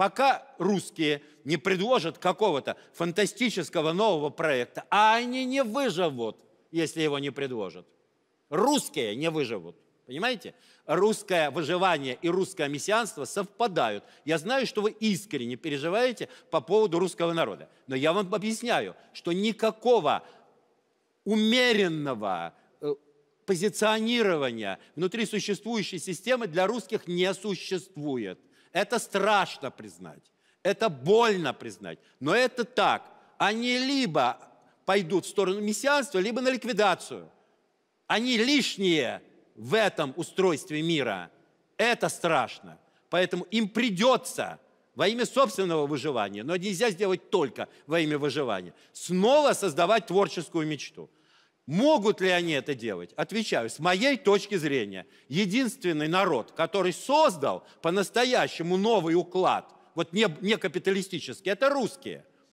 пока русские не предложат какого-то фантастического нового проекта, а они не выживут, если его не предложат. Русские не выживут. Понимаете? Русское выживание и русское мессианство совпадают. Я знаю, что вы искренне переживаете по поводу русского народа. Но я вам объясняю, что никакого умеренного э, позиционирования внутри существующей системы для русских не существует. Это страшно признать, это больно признать, но это так. Они либо пойдут в сторону мессианства, либо на ликвидацию. Они лишние в этом устройстве мира. Это страшно. Поэтому им придется во имя собственного выживания, но нельзя сделать только во имя выживания, снова создавать творческую мечту – Могут ли они это делать? Отвечаю, с моей точки зрения, единственный народ, который создал по-настоящему новый уклад, вот не, не капиталистический, это русские –